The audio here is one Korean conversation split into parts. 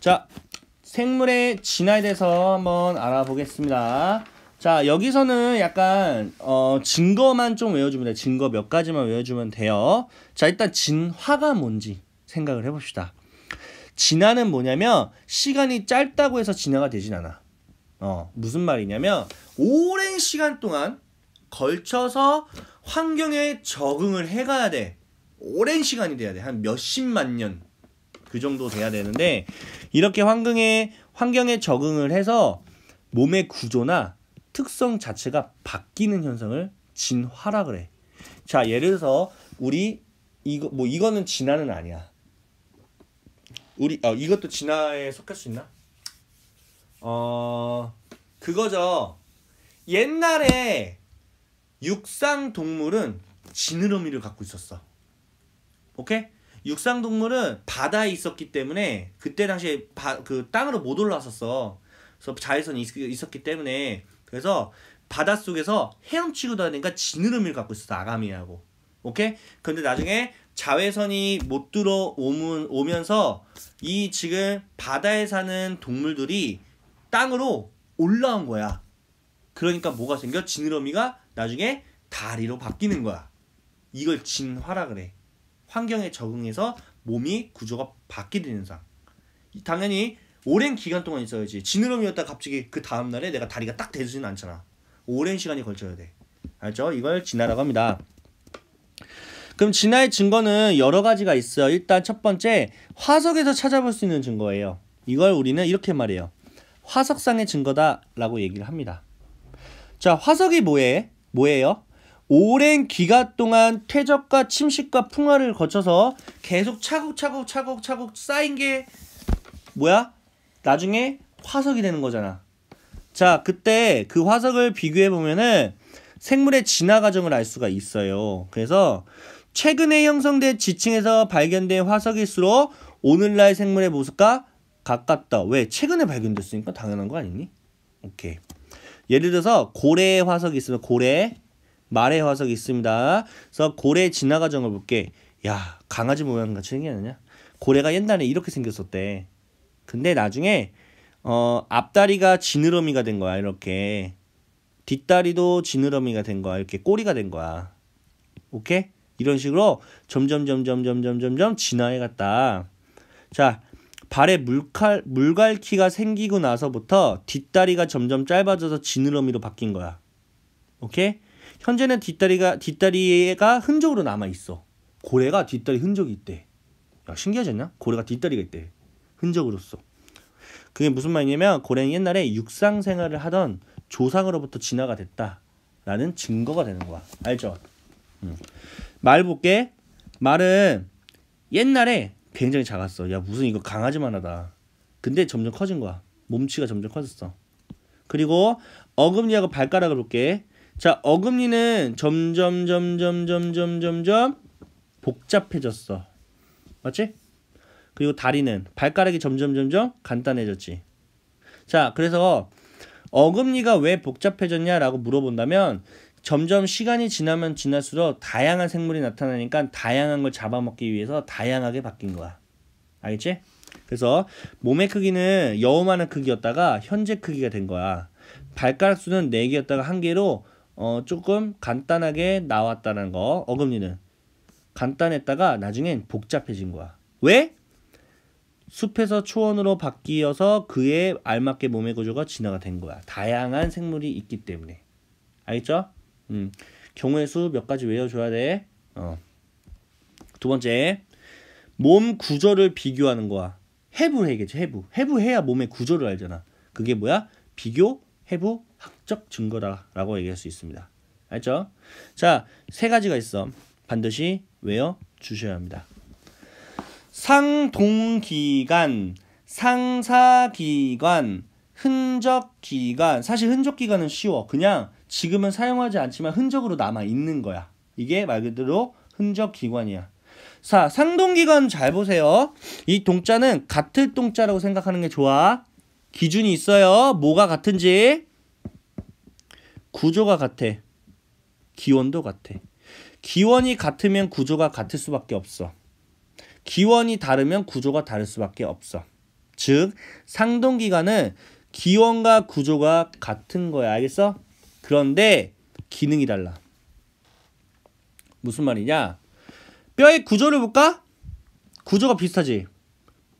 자, 생물의 진화에 대해서 한번 알아보겠습니다. 자, 여기서는 약간 어, 증거만 좀 외워주면 돼. 증거 몇 가지만 외워주면 돼요. 자, 일단 진화가 뭔지 생각을 해봅시다. 진화는 뭐냐면 시간이 짧다고 해서 진화가 되진 않아. 어, 무슨 말이냐면 오랜 시간 동안 걸쳐서 환경에 적응을 해가야 돼. 오랜 시간이 돼야 돼. 한 몇십만 년. 그 정도 돼야 되는데 이렇게 환경에 환경에 적응을 해서 몸의 구조나 특성 자체가 바뀌는 현상을 진화라 그래. 자, 예를 들어서 우리 이거 뭐 이거는 진화는 아니야. 우리 어 이것도 진화에 속할 수 있나? 어 그거죠. 옛날에 육상 동물은 지느러미를 갖고 있었어. 오케이? 육상 동물은 바다에 있었기 때문에 그때 당시에 바, 그 땅으로 못 올라왔었어. 그래서 자외선이 있, 었기 때문에 그래서 바닷속에서 헤엄치고 다니니까 지느러미를 갖고 있었어 아가미하고 오케이? 근데 나중에 자외선이 못들어 오면서 이 지금 바다에 사는 동물들이 땅으로 올라온 거야. 그러니까 뭐가 생겨? 지느러미가 나중에 다리로 바뀌는 거야. 이걸 진화라 그래. 환경에 적응해서 몸이 구조가 바뀌는 상 당연히 오랜 기간 동안 있어야지. 지느러미였다 갑자기 그 다음 날에 내가 다리가 딱 되지는 않잖아. 오랜 시간이 걸쳐야 돼. 알죠? 이걸 진화라고 합니다. 그럼 진화의 증거는 여러 가지가 있어요. 일단 첫 번째 화석에서 찾아볼 수 있는 증거예요. 이걸 우리는 이렇게 말해요. 화석상의 증거다라고 얘기를 합니다. 자, 화석이 뭐예요 뭐예요? 오랜 기간 동안 퇴적과 침식과 풍화를 거쳐서 계속 차곡차곡 차곡차곡 쌓인 게 뭐야? 나중에 화석이 되는 거잖아. 자, 그때 그 화석을 비교해 보면은 생물의 진화 과정을 알 수가 있어요. 그래서 최근에 형성된 지층에서 발견된 화석일수록 오늘날 생물의 모습과 가깝다. 왜? 최근에 발견됐으니까 당연한 거 아니니? 오케이. 예를 들어서 고래 의 화석이 있으면 고래 말의 화석 있습니다. 그래서 고래 진화과정을 볼게. 야 강아지 모양 같이 생겼느냐? 고래가 옛날에 이렇게 생겼었대. 근데 나중에 어 앞다리가 지느러미가 된 거야 이렇게 뒷다리도 지느러미가 된 거야 이렇게 꼬리가 된 거야. 오케이? 이런 식으로 점점 점점 점점 점점 진화해 갔다. 자 발에 물칼 물갈퀴가 생기고 나서부터 뒷다리가 점점 짧아져서 지느러미로 바뀐 거야. 오케이? 현재는 뒷다리가 뒷다리가 흔적으로 남아 있어. 고래가 뒷다리 흔적이 있대. 야 신기하지 않냐? 고래가 뒷다리가 있대. 흔적으로써. 그게 무슨 말이냐면 고래는 옛날에 육상 생활을 하던 조상으로부터 진화가 됐다라는 증거가 되는 거야. 알죠? 음. 말 볼게. 말은 옛날에 굉장히 작았어. 야 무슨 이거 강아지만 하다. 근데 점점 커진 거야. 몸치가 점점 커졌어. 그리고 어금니하고 발가락을 볼게. 자, 어금니는 점점 점점 점점 점점 복잡해졌어. 맞지? 그리고 다리는 발가락이 점점 점점 간단해졌지. 자, 그래서 어금니가 왜 복잡해졌냐라고 물어본다면 점점 시간이 지나면 지날수록 다양한 생물이 나타나니까 다양한 걸 잡아먹기 위해서 다양하게 바뀐 거야. 알겠지? 그래서 몸의 크기는 여우만한 크기였다가 현재 크기가 된 거야. 발가락 수는 4개였다가 1개로 어, 조금 간단하게 나왔다는 거 어금니는 간단했다가 나중엔 복잡해진 거야. 왜? 숲에서 초원으로 바뀌어서 그에 알맞게 몸의 구조가 진화가 된 거야. 다양한 생물이 있기 때문에. 알겠죠? 음. 경우의 수 몇 가지 외워줘야 돼. 어. 두 번째. 몸 구조를 비교하는 거야. 해부해야겠지, 해부. 해부해야 몸의 구조를 알잖아. 그게 뭐야? 비교, 해부, 학적 증거다라고 얘기할 수 있습니다. 알죠? 자, 세 가지가 있어. 반드시 외워 주셔야 합니다. 상동기관 상사기관, 흔적기관 사실 흔적기관은 쉬워. 그냥 지금은 사용하지 않지만 흔적으로 남아 있는 거야. 이게 말 그대로 흔적기관이야. 자, 상동기관 잘 보세요. 이 동자는 같은 동자라고 생각하는 게 좋아. 기준이 있어요. 뭐가 같은지. 구조가 같아. 기원도 같아. 기원이 같으면 구조가 같을 수밖에 없어. 기원이 다르면 구조가 다를 수밖에 없어. 즉 상동 기관은 기원과 구조가 같은 거야. 알겠어? 그런데 기능이 달라. 무슨 말이냐? 뼈의 구조를 볼까? 구조가 비슷하지.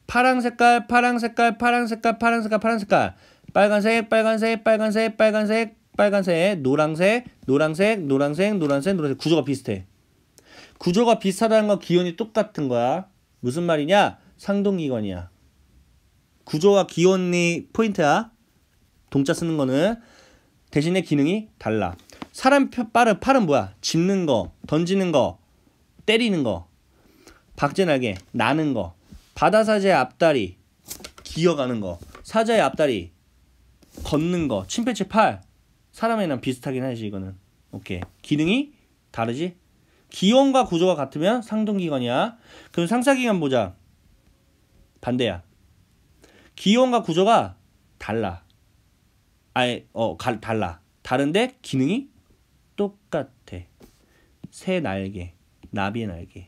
파랑 색깔, 파랑 색깔, 파랑 색깔, 파랑 색깔, 파랑 색깔. 빨간색, 빨간색, 빨간색, 빨간색, 빨간색, 노란색, 노란색, 노란색, 노란색, 노란색 구조가 비슷해. 구조가 비슷하다는 건 기원이 똑같은 거야. 무슨 말이냐? 상동기관이야. 구조와 기원이 포인트야. 동자 쓰는 거는 대신에 기능이 달라. 사람 팔은 팔은 뭐야? 짚는 거, 던지는 거, 때리는 거, 박제나게 나는 거, 바다 사자의 앞다리 기어가는 거, 사자의 앞다리 걷는 거, 침팬치팔 사람이랑 비슷하긴 하지 이거는 오케이 기능이 다르지 기원과 구조가 같으면 상동기관이야 그럼 상사기관 보자 반대야 기원과 구조가 달라 아예 어 가, 달라 다른데 기능이 똑같아 새 날개 나비의 날개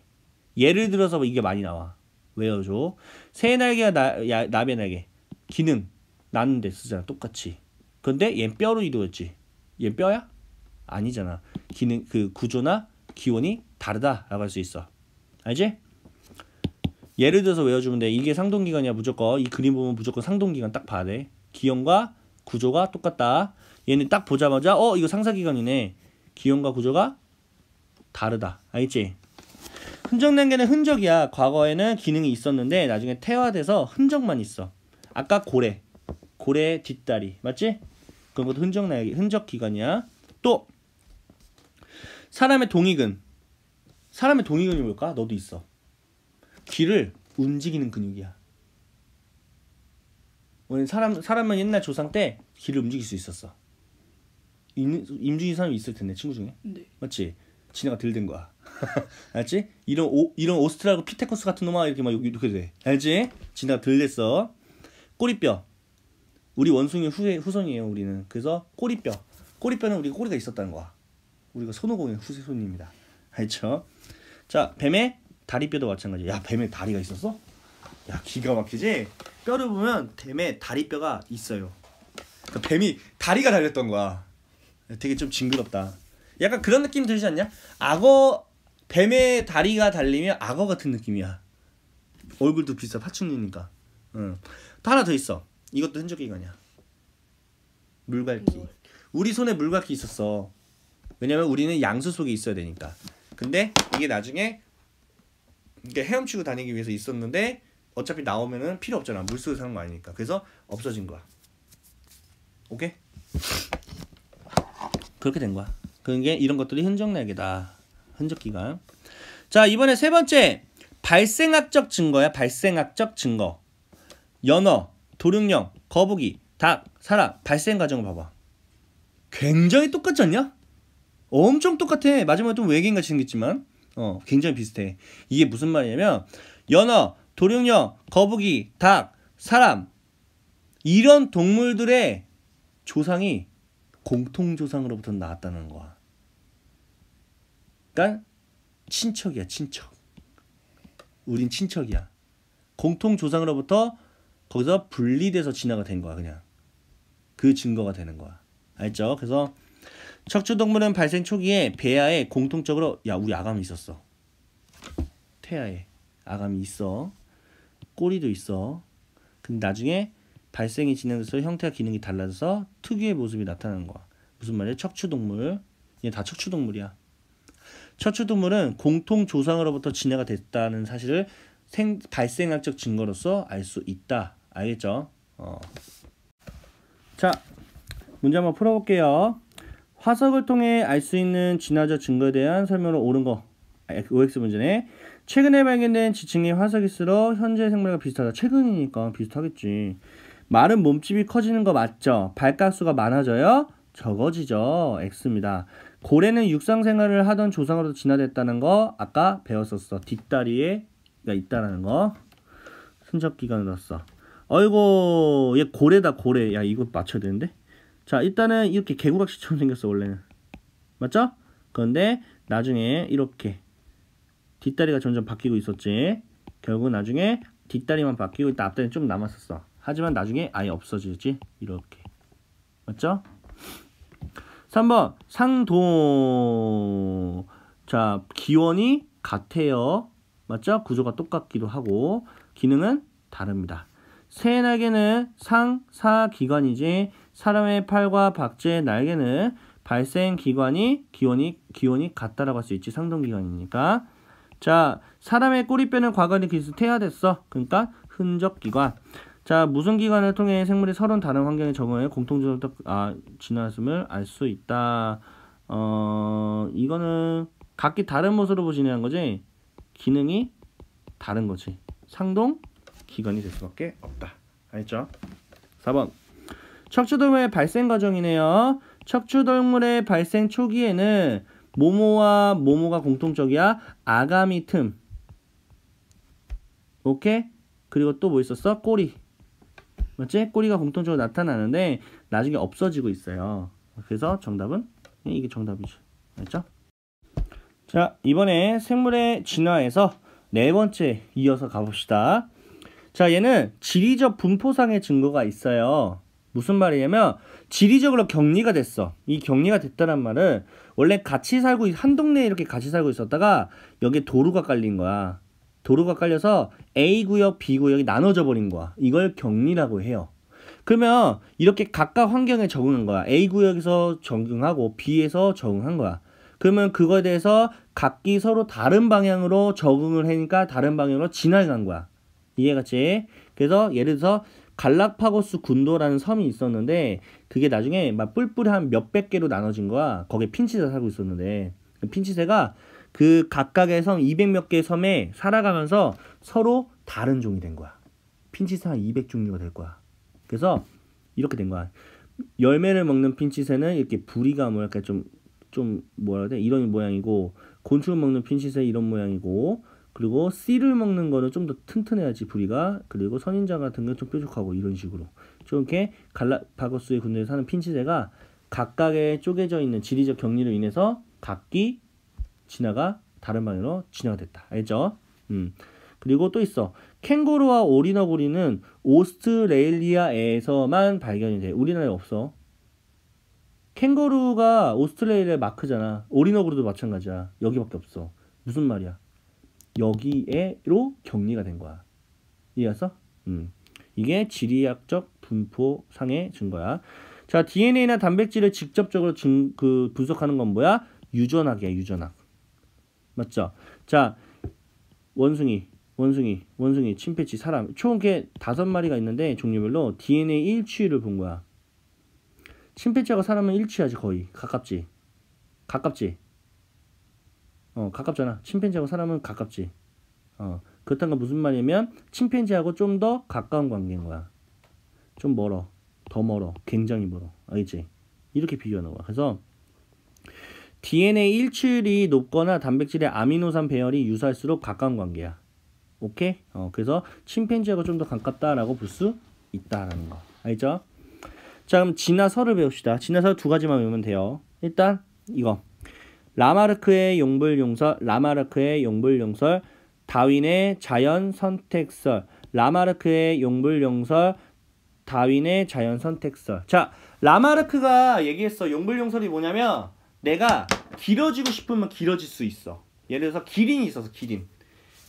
예를 들어서 뭐 이게 많이 나와 외워줘 새 날개와 나, 야, 나비의 날개 기능 나는데 쓰잖아 똑같이 근데 얘 뼈로 이루어졌지 얘 뼈야? 아니잖아. 기능 그 구조나 기원이 다르다라고 할 수 있어. 알지? 예를 들어서 외워주면 돼. 이게 상동기관이야 무조건. 이 그림 보면 무조건 상동기관 딱 봐야 돼. 기형과 구조가 똑같다. 얘는 딱 보자마자 어 이거 상사기관이네. 기형과 구조가 다르다. 알지? 흔적 단계는 흔적이야. 과거에는 기능이 있었는데 나중에 태화돼서 흔적만 있어. 아까 고래, 고래 뒷다리 맞지? 그것 흔적 나기 흔적 기관이야또 사람의 동의근 사람의 동의근이 뭘까? 너도 있어. 귀를 움직이는 근육이야. 원래 사람 사람은 옛날 조상 때 귀를 움직일 수 있었어. 임준인 사람이 있을 텐데 친구 중에. 네. 맞지? 진아가 들된 거야. 알지? 이런 오, 이런 오스트라고 피테코스 같은 놈아 이렇게 막 이렇게 돼. 알지? 진아가 들댔어. 꼬리뼈. 우리 원숭이 후예, 후손이에요 우리는 그래서 꼬리뼈 꼬리뼈는 우리가 꼬리가 있었다는 거야 우리가 손오공의 후손입니다 알죠? 자 뱀의 다리뼈도 마찬가지야 야 뱀의 다리가 있었어? 야 기가 막히지? 뼈를 보면 뱀의 다리뼈가 있어요 그러니까 뱀이 다리가 달렸던 거야 되게 좀 징그럽다 약간 그런 느낌 들지 않냐? 악어 뱀의 다리가 달리면 악어 같은 느낌이야 얼굴도 비슷한 파충류니까 응. 또 하나 더 있어 이것도 흔적이 이거냐 물갈퀴 우리 손에 물갈퀴 있었어 왜냐면 우리는 양수 속에 있어야 되니까 근데 이게 나중에 이게 헤엄치고 다니기 위해서 있었는데 어차피 나오면은 필요 없잖아 물속에 사는 거 아니니까 그래서 없어진 거야 오케이 그렇게 된 거야 그게 이런 것들이 흔적내기다 흔적기관자 이번에 세 번째 발생학적 증거야 발생학적 증거 연어 도륙령 거북이, 닭, 사람, 발생 과정을 봐봐. 굉장히 똑같지 않냐? 엄청 똑같아. 마지막에 또 외계인 같이 생겼지만, 어, 굉장히 비슷해. 이게 무슨 말이냐면, 연어, 도륙령 거북이, 닭, 사람, 이런 동물들의 조상이 공통조상으로부터 나왔다는 거야. 그러니까 친척이야, 친척. 우린 친척이야. 공통조상으로부터 거기서 분리돼서 진화가 된 거야 그냥 그 증거가 되는 거야 알죠? 그래서 척추동물은 발생 초기에 배아에 공통적으로 야 우리 아감이 있었어 태아에 아감이 있어 꼬리도 있어 근데 나중에 발생이 진행돼서 형태와 기능이 달라져서 특유의 모습이 나타나는 거야 무슨 말이야? 척추동물 얘 다 척추동물이야 척추동물은 공통 조상으로부터 진화가 됐다는 사실을 생, 발생학적 증거로서 알 수 있다 알겠죠? 어. 자, 문제 한번 풀어볼게요. 화석을 통해 알 수 있는 진화적 증거에 대한 설명으로 옳은 거. OX 문제네. 최근에 발견된 지층의 화석일수록 현재 생물과 비슷하다. 최근이니까 비슷하겠지. 마른 몸집이 커지는 거 맞죠? 발가수가 많아져요? 적어지죠. X입니다. 고래는 육상 생활을 하던 조상으로 진화됐다는 거 아까 배웠었어. 뒷다리에 있다라는 거. 흔적 기관으로서. 아이고얘 고래다 고래 야 이거 맞춰야 되는데 자 일단은 이렇게 개구락시처럼 생겼어 원래는 맞죠? 그런데 나중에 이렇게 뒷다리가 점점 바뀌고 있었지 결국 나중에 뒷다리만 바뀌고 있다 앞다리 좀 남았었어 하지만 나중에 아예 없어지지 이렇게 맞죠? 3번 상도 자 기원이 같아요 맞죠? 구조가 똑같기도 하고 기능은 다릅니다 새 날개는 상사기관이지 사람의 팔과 박쥐의 날개는 발생 기관이 기온이 기온이 같다라고 할 수 있지 상동 기관이니까 자 사람의 꼬리뼈는 과거에 비슷태야 됐어 그러니까 흔적 기관 자 무슨 기관을 통해 생물이 서른 다른 환경에 적응해 공통적으로 아, 지화했음을알 수 있다 어 이거는 각기 다른 모습으로 보시는 거지 기능이 다른 거지 상동 기간이 될 수밖에 없다. 알죠? 겠 4번 척추돌물의 발생 과정이네요. 척추돌물의 발생 초기에는 모모와 모모가 공통적이야. 아가미 틈. 오케이? 그리고 또 뭐 있었어? 꼬리. 맞지? 꼬리가 공통적으로 나타나는데 나중에 없어지고 있어요. 그래서 정답은 예, 이게 정답이죠. 알죠? 겠 자, 이번에 생물의 진화에서 네 번째 이어서 가봅시다. 자, 얘는 지리적 분포상의 증거가 있어요. 무슨 말이냐면 지리적으로 격리가 됐어. 이 격리가 됐다는 말은 원래 같이 살고 한 동네에 이렇게 같이 살고 있었다가 여기에 도로가 깔린 거야. 도로가 깔려서 A 구역, B 구역이 나눠져 버린 거야. 이걸 격리라고 해요. 그러면 이렇게 각각 환경에 적응한 거야. A 구역에서 적응하고 B에서 적응한 거야. 그러면 그거에 대해서 각기 서로 다른 방향으로 적응을 하니까 다른 방향으로 진화해 간 거야. 이해갔지? 그래서 예를 들어서 갈라파고스 군도라는 섬이 있었는데 그게 나중에 막 뿔뿔이 한 몇백 개로 나눠진 거야. 거기에 핀치새 살고 있었는데 핀치새가 그 각각의 섬 200몇 개의 섬에 살아가면서 서로 다른 종이 된 거야. 핀치새 한 200종류가 될 거야. 그래서 이렇게 된 거야. 열매를 먹는 핀치새는 이렇게 부리가 뭐랄까 좀 좀 뭐라 해야 돼? 이런 모양이고 곤충 먹는 핀치새 이런 모양이고 그리고 씨를 먹는 거는 좀 더 튼튼해야지 부리가 그리고 선인장 같은 건좀 뾰족하고 이런 식으로 저렇게 갈라파고스의 군대에 사는 핀치새가 각각의 쪼개져 있는 지리적 격리로 인해서 각기 진화가 다른 방향으로 진화가 됐다 알죠? 음 그리고 또 있어 캥거루와 오리너구리는 오스트레일리아에서만 발견이 돼 우리나라에 없어 캥거루가 오스트레일리아 마크잖아 오리너구리도 마찬가지야 여기밖에 없어 무슨 말이야 여기에로 격리가 된 거야. 이해갔어? 음. 이게 지리학적 분포상의 증거야. 자, DNA나 단백질을 직접적으로 증, 그 분석하는 건 뭐야? 유전학이야, 유전학. 맞죠? 자, 원숭이, 원숭이, 원숭이, 침패치, 사람. 총게 다섯 마리가 있는데 종류별로 DNA 일치율을 본 거야. 침패치하고 사람은 일치하지 거의 가깝지. 가깝지. 어, 가깝잖아. 침팬지하고 사람은 가깝지. 어, 그렇다는 건 무슨 말이냐면 침팬지하고 좀 더 가까운 관계인 거야. 좀 멀어. 더 멀어. 굉장히 멀어. 알겠지? 이렇게 비교하는 거야. 그래서 DNA 일출이 높거나 단백질의 아미노산 배열이 유사할수록 가까운 관계야. 오케이? 어, 그래서 침팬지하고 좀 더 가깝다라고 볼 수 있다라는 거. 알죠? 자, 그럼 진화서를 배웁시다. 진화서두 가지만 외우면 돼요. 일단 이거. 라마르크의 용불용설, 라마르크의 용불용설, 다윈의 자연 선택설, 라마르크의 용불용설, 다윈의 자연 선택설. 자, 라마르크가 얘기했어. 용불용설이 뭐냐면 내가 길어지고 싶으면 길어질 수 있어. 예를 들어서 기린이 있어서 기린.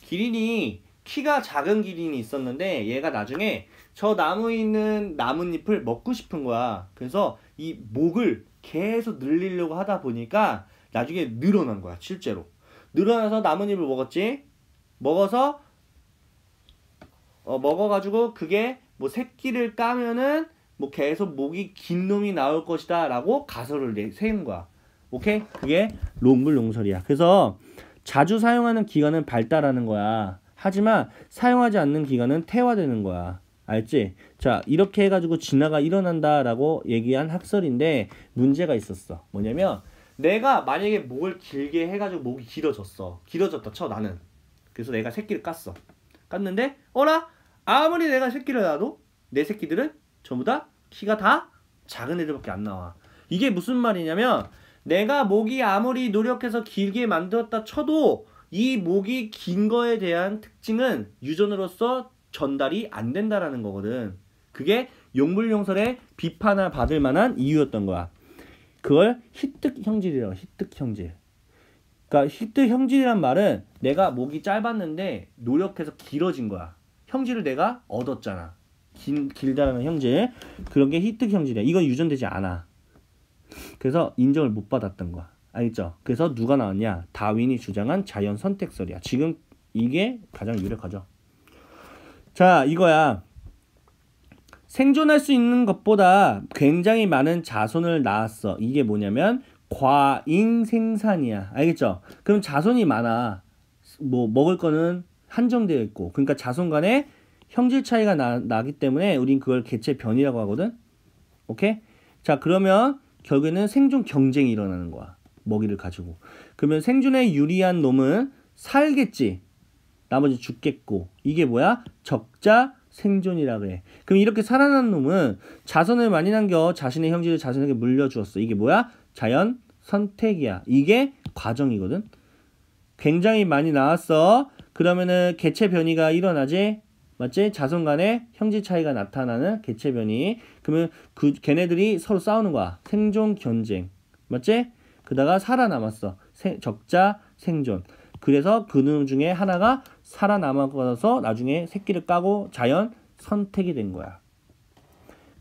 기린이 키가 작은 기린이 있었는데 얘가 나중에 저 나무에 있는 나뭇잎을 먹고 싶은 거야. 그래서 이 목을 계속 늘리려고 하다 보니까 나중에 늘어난 거야, 실제로. 늘어나서 나뭇잎을 먹었지? 먹어서, 어, 먹어가지고 그게 뭐 새끼를 까면은 뭐 계속 목이 긴 놈이 나올 것이다 라고 가설을 내, 세운 거야. 오케이? 그게 롱물롱설이야. 그래서 자주 사용하는 기관은 발달하는 거야. 하지만 사용하지 않는 기관은 태화되는 거야. 알지? 자, 이렇게 해가지고 진화가 일어난다라고 얘기한 학설인데 문제가 있었어. 뭐냐면 내가 만약에 목을 길게 해가지고 목이 길어졌어. 길어졌다 쳐 나는. 그래서 내가 새끼를 깠어. 깠는데 어라 아무리 내가 새끼를 낳아도 내 새끼들은 전부 다 키가 다 작은 애들밖에 안 나와. 이게 무슨 말이냐면 내가 목이 아무리 노력해서 길게 만들었다 쳐도 이 목이 긴 거에 대한 특징은 유전으로서 전달이 안 된다라는 거거든. 그게 용불용설의 비판을 받을 만한 이유였던 거야. 그걸 히트 형질이라고 히트 형질. 그러니까 히트 형질이란 말은 내가 목이 짧았는데 노력해서 길어진 거야. 형질을 내가 얻었잖아. 긴, 길다라는 형질. 그런 게 히트 형질이야. 이건 유전되지 않아. 그래서 인정을 못 받았던 거야. 알겠죠? 그래서 누가 나왔냐? 다윈이 주장한 자연 선택설이야. 지금 이게 가장 유력하죠. 자, 이거야. 생존할 수 있는 것보다 굉장히 많은 자손을 낳았어. 이게 뭐냐면 과잉 생산이야. 알겠죠? 그럼 자손이 많아. 뭐 먹을 거는 한정되어 있고. 그러니까 자손 간에 형질 차이가 나, 기 때문에 우린 그걸 개체 변이라고 하거든. 오케이? 자, 그러면 결국에는 생존 경쟁이 일어나는 거야. 먹이를 가지고. 그러면 생존에 유리한 놈은 살겠지. 나머지 죽겠고. 이게 뭐야? 적자 생존이라 그래. 그럼 이렇게 살아난 놈은 자선을 많이 남겨 자신의 형제를 자신에게 물려주었어. 이게 뭐야? 자연 선택이야. 이게 과정이거든. 굉장히 많이 나왔어. 그러면은 개체 변이가 일어나지? 맞지? 자손 간에 형제 차이가 나타나는 개체 변이. 그러면 그 걔네들이 서로 싸우는 거야. 생존 견쟁 맞지? 그다가 살아남았어. 생, 적자 생존. 그래서 그 놈 중에 하나가 살아남아서 나중에 새끼를 까고 자연 선택이 된 거야.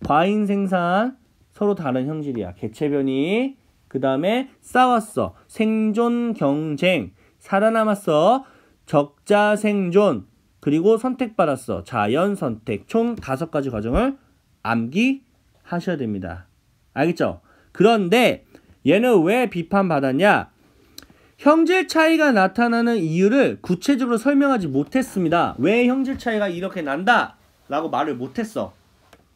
과잉 생산 서로 다른 형질이야. 개체변이 그 다음에 싸웠어. 생존 경쟁 살아남았어. 적자 생존 그리고 선택받았어. 자연 선택 총 다섯 가지 과정을 암기하셔야 됩니다. 알겠죠? 그런데 얘는 왜 비판받았냐? 형질 차이가 나타나는 이유를 구체적으로 설명하지 못했습니다. 왜 형질 차이가 이렇게 난다? 라고 말을 못했어.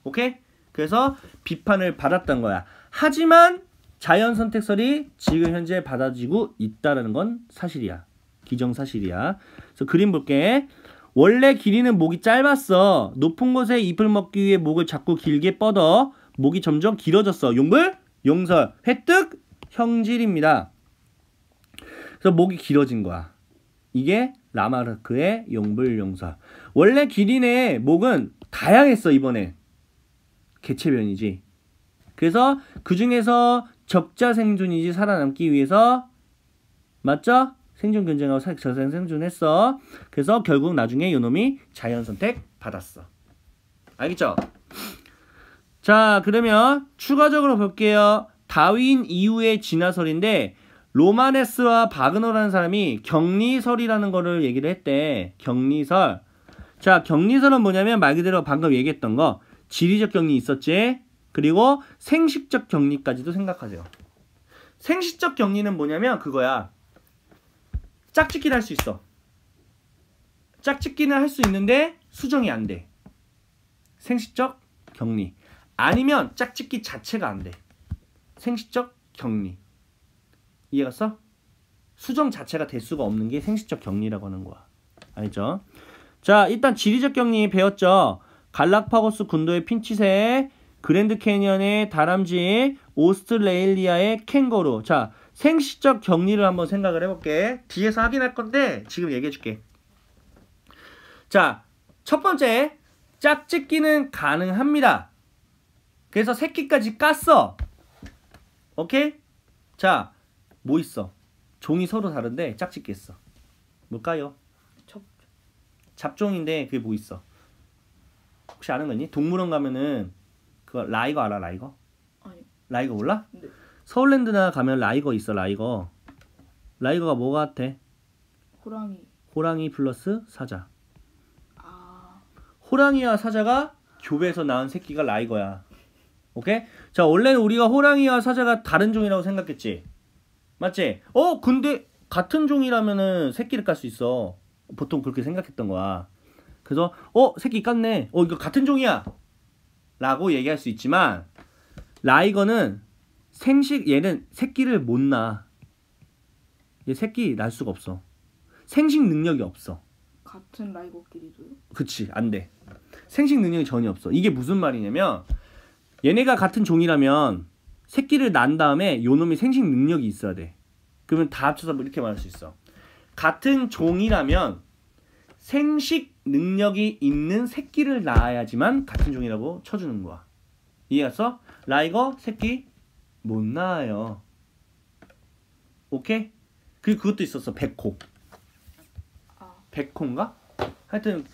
오케이? 그래서 비판을 받았던 거야. 하지만 자연 선택설이 지금 현재 받아지고 있다는 건 사실이야. 기정사실이야. 그래서 그림 볼게. 원래 길이는 목이 짧았어. 높은 곳에 잎을 먹기 위해 목을 자꾸 길게 뻗어. 목이 점점 길어졌어. 용불, 용설, 획득, 형질입니다. 그래서 목이 길어진 거야. 이게 라마르크의 용불용사. 원래 기린의 목은 다양했어 이번에 개체변이지. 그래서 그 중에서 적자 생존이지 살아남기 위해서 맞죠? 생존 경쟁하고 저생 생존했어. 그래서 결국 나중에 요놈이 자연 선택 받았어. 알겠죠? 자, 그러면 추가적으로 볼게요. 다윈 이후의 진화설인데 로마네스와 바그너라는 사람이 격리설이라는 거를 얘기를 했대. 격리설. 자, 격리설은 뭐냐면 말 그대로 방금 얘기했던 거 지리적 격리 있었지. 그리고 생식적 격리까지도 생각하세요. 생식적 격리는 뭐냐면 그거야. 짝짓기를 할 수 있어. 짝짓기는 할 수 있는데 수정이 안 돼. 생식적 격리. 아니면 짝짓기 자체가 안 돼. 생식적 격리. 이해갔어? 수정 자체가 될수가 없는 게 생식적 격리라고 하는 거야. 알죠? 자, 일단 지리적 격리 배웠죠? 갈락파고스 군도의 핀치세 그랜드 캐니언의 다람쥐, 오스트레일리아의 캥거루. 자, 생식적 격리를 한번 생각을 해볼게. 뒤에서 확인할 건데 지금 얘기해줄게. 자, 첫 번째 짝짓기는 가능합니다. 그래서 새끼까지 깠어. 오케이? 자, 뭐 있어? 종이 서로 다른데 짝짓기 했어. 뭘까요? 뭐 잡종인데 그게 뭐 있어? 혹시 아는 거니? 동물원 가면은 그 라이거 알아 라이거? 아니. 라이거 몰라? 네. 서울랜드나 가면 라이거 있어 라이거. 라이거가 뭐 같아? 호랑이. 호랑이 플러스 사자. 아. 호랑이와 사자가 교배에서 낳은 새끼가 라이거야. 오케이? 자 원래는 우리가 호랑이와 사자가 다른 종이라고 생각했지. 맞지? 어 근데 같은 종이라면은 새끼를 깔 수 있어 보통 그렇게 생각했던 거야 그래서 어 새끼 깠네 어 이거 같은 종이야 라고 얘기할 수 있지만 라이거는 생식 얘는 새끼를 못 낳아 얘 새끼 날 수가 없어 생식 능력이 없어 같은 라이거끼리도요? 그치 안돼 생식 능력이 전혀 없어 이게 무슨 말이냐면 얘네가 같은 종이라면 새끼를 낳은 다음에 요놈이 생식 능력이 있어야 돼. 그러면 다 합쳐서 이렇게 말할 수 있어. 같은 종이라면 생식 능력이 있는 새끼를 낳아야지만 같은 종이라고 쳐주는 거야. 이해갔어? 라이거 새끼 못 낳아요. 오케이? 그 그것도 있었어. 백호. 아. 백호인가? 하여튼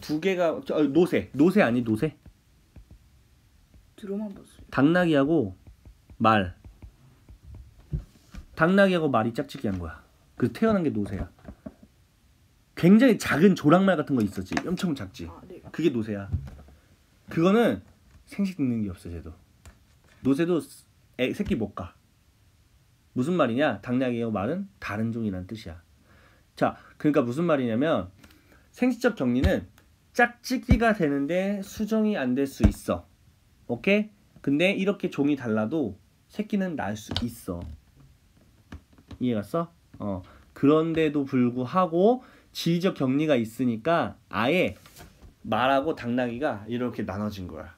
두 개가 저, 아, 노새. 노새 아니 노새? 들어만 봤어요. 당나귀하고 말 당나귀하고 말이 짝짓기한 거야. 그 태어난 게 노새야. 굉장히 작은 조랑말 같은 거 있었지. 엄청 작지. 아, 네. 그게 노새야. 그거는 생식 능력이 없어 쟤도. 노새도 애, 새끼 못 가. 무슨 말이냐? 당나귀하고 말은 다른 종이란 뜻이야. 자, 그러니까 무슨 말이냐면 생식적 정리는 짝짓기가 되는데 수정이 안 될 수 있어. 오케이? 근데 이렇게 종이 달라도 새끼는 날 수 있어. 이해갔어? 어. 그런데도 불구하고 지리적 격리가 있으니까 아예 말하고 당나귀가 이렇게 나눠진 거야.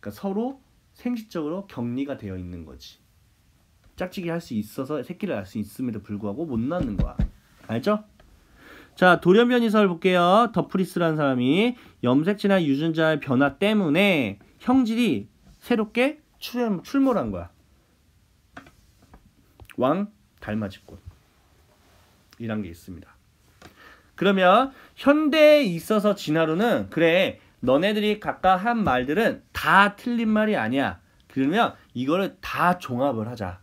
그러니까 서로 생식적으로 격리가 되어 있는 거지. 짝짓기 할 수 있어서 새끼를 낳을 수 있음에도 불구하고 못 낳는 거야. 알죠? 자, 돌연변이설 볼게요. 더프리스라는 사람이 염색체나 유전자의 변화 때문에 형질이 새롭게 출 출몰한 거야. 왕달맞이꽃이란게 있습니다. 그러면 현대에 있어서 진화론은 그래 너네들이 각각 한 말들은 다 틀린 말이 아니야. 그러면 이거를 다 종합을 하자.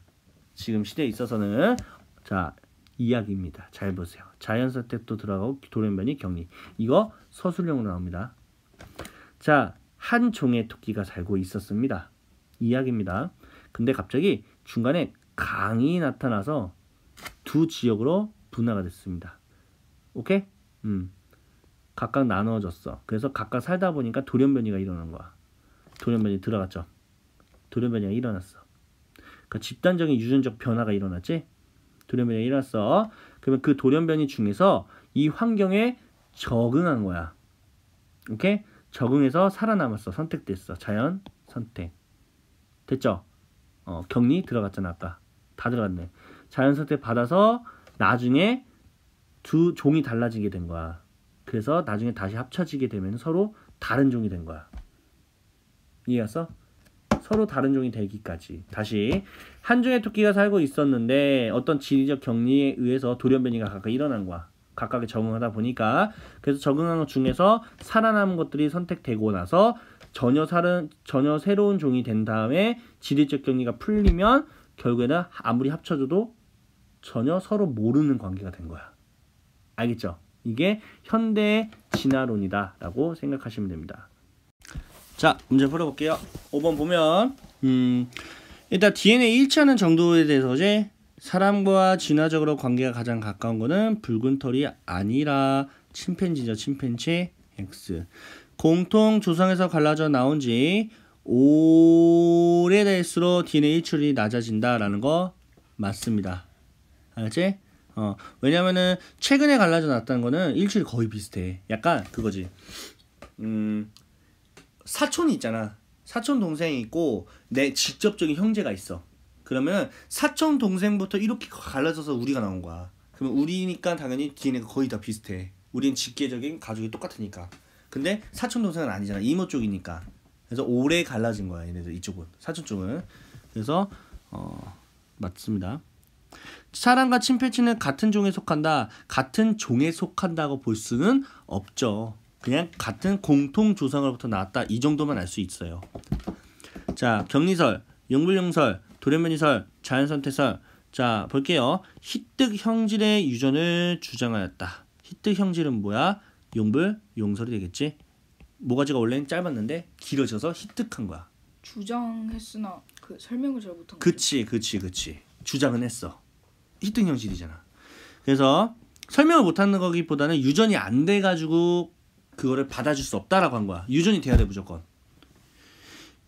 지금 시대에 있어서는 자 이야기입니다. 잘 보세요. 자연사 때또 들어가고 도련변이 격리. 이거 서술형으로 나옵니다. 자, 한 종의 토끼가 살고 있었습니다. 이야기입니다. 근데 갑자기 중간에 강이 나타나서 두 지역으로 분화가 됐습니다. 오케이? 음. 각각 나눠졌어. 그래서 각각 살다 보니까 돌연변이가 일어난 거야. 돌연변이 들어갔죠. 돌연변이가 일어났어. 그러니까 집단적인 유전적 변화가 일어났지? 돌연변이가 일어났어. 그러면 그 돌연변이 중에서 이 환경에 적응한 거야. 오케이? 적응해서 살아남았어. 선택됐어. 자연 선택. 됐죠? 어, 격리 들어갔잖아, 아까. 다 들어갔네. 자연 선택 받아서 나중에 두 종이 달라지게 된 거야. 그래서 나중에 다시 합쳐지게 되면 서로 다른 종이 된 거야. 이해갔어? 서로 다른 종이 되기까지. 다시 한 종의 토끼가 살고 있었는데 어떤 지리적 격리에 의해서 돌연변이가 각각 일어난 거야. 각각에 적응하다 보니까 그래서 적응한 것 중에서 살아남은 것들이 선택되고 나서 전혀 다른 전혀 새로운 종이 된 다음에 지리적 격리가 풀리면 결국에는 아무리 합쳐줘도 전혀 서로 모르는 관계가 된 거야. 알겠죠? 이게 현대의 진화론이다 라고 생각하시면 됩니다. 자, 문제 풀어볼게요. 5번 보면 음, 일단 DNA 일치하는 정도에 대해서 이제 사람과 진화적으로 관계가 가장 가까운 거는 붉은 털이 아니라 침팬지죠. 침팬지 X. 공통 조상에서 갈라져 나온 지 오래될수록 DNA 출이 낮아진다라는 거 맞습니다. 알았지? 어, 왜냐면은 최근에 갈라져 났다는 거는 일출이 거의 비슷해. 약간 그거지. 음, 사촌이 있잖아. 사촌 동생이 있고 내 직접적인 형제가 있어. 그러면 사촌 동생부터 이렇게 갈라져서 우리가 나온 거야. 그러면 우리니까 당연히 DNA가 거의 다 비슷해. 우린 직계적인 가족이 똑같으니까. 근데 사촌 동생은 아니잖아. 이모 쪽이니까. 그래서 오래 갈라진 거야 얘네들 이쪽은 사촌 쪽은 그래서 어 맞습니다. 사람과 침팬치는 같은 종에 속한다. 같은 종에 속한다고 볼 수는 없죠. 그냥 같은 공통 조상으로부터 나왔다. 이 정도만 알 수 있어요. 자, 격리설, 용불용설 도련변이설, 자연선택설 자, 볼게요. 히뜩 형질의 유전을 주장하였다. 히뜩 형질은 뭐야? 용불, 용설이 되겠지? 모가지가 원래는 짧았는데 길어져서 히뜩한 거야. 주장했으나 그 설명을 잘 못한 그치, 그치, 그치. 주장은 했어. 히뜩 형식이잖아. 그래서 설명을 못하는 거기보다는 유전이 안 돼가지고 그거를 받아줄 수 없다라고 한 거야. 유전이 돼야 돼 무조건.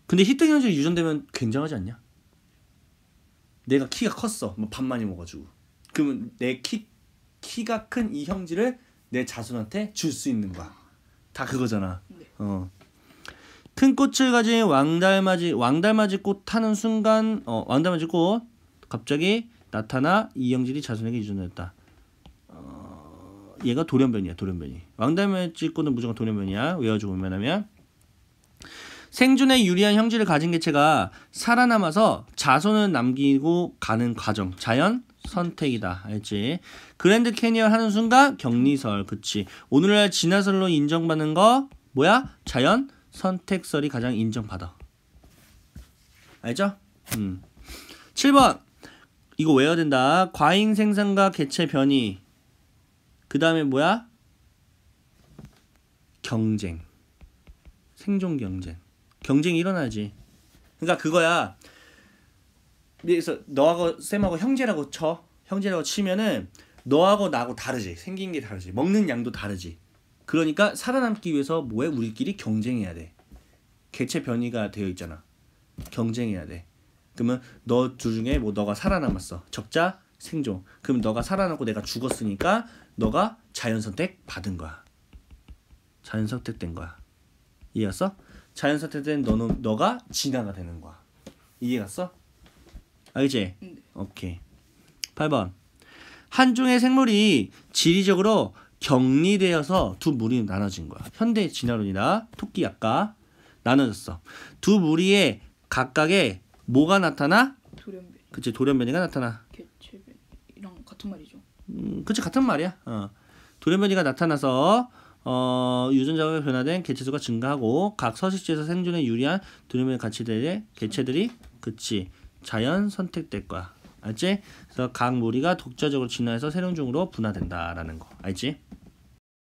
근데 히트 현실이 유전되면 굉장하지 않냐? 내가 키가 컸어. 뭐 밥 많이 먹어주고. 그러면 내 키 키가 큰 이 형질을 내 자손한테 줄 수 있는 거야. 다 그거잖아. 네. 어. 큰 꽃을 가진 왕달맞이 왕달맞이 꽃타는 순간 어, 왕달맞이 꽃 갑자기 나타나 이영질이 자손에게 유전했다. 어, 얘가 돌연변이야 돌연변이. 왕달맞이 꽃은 무조건 돌연변이야. 외워주고 보면하면 생존에 유리한 형질을 가진 개체가 살아남아서 자손을 남기고 가는 과정 자연 선택이다. 알지? 그랜드 캐니언 하는 순간 격리설. 그치. 오늘날 진화설로 인정받는 거 뭐야? 자연 선택설이 가장 인정받아. 알죠? 음. 7번. 이거 외워야 된다. 과잉 생산과 개체 변이. 그 다음에 뭐야? 경쟁. 생존 경쟁. 경쟁이 일어나지. 그러니까 그거야. 그래서 너하고 쌤하고 형제라고 쳐 형제라고 치면은 너하고 나하고 다르지 생긴 게 다르지 먹는 양도 다르지 그러니까 살아남기 위해서 뭐해 우리끼리 경쟁해야 돼 개체 변이가 되어 있잖아 경쟁해야 돼 그러면 너 둘 중에 뭐 너가 살아남았어 적자 생존 그럼 너가 살아남고 내가 죽었으니까 너가 자연 선택 받은 거야 자연 선택된 거야 이해갔어? 자연 선택된 너는 너가 진화가 되는 거야 이해갔어? 알겠지? 아, 응. 음. 오케이. 8번. 한중의 생물이 지리적으로 격리되어서 두무리 나눠진 거야. 현대 진화론이나 토끼 약가 나눠졌어. 두무리에 각각의 뭐가 나타나? 돌연변이. 그치 돌연변이가 나타나. 개체변이랑 같은 말이죠. 음, 그치 같은 말이야. 어. 돌연변이가 나타나서 어, 유전자가 변화된 개체수가 증가하고 각 서식지에서 생존에 유리한 돌연변이 가치들의 개체들이 그치 자연 선택대과 알지? 그래서 각 무리가 독자적으로 진화해서 새로 종으로 분화된다라는 거 알지?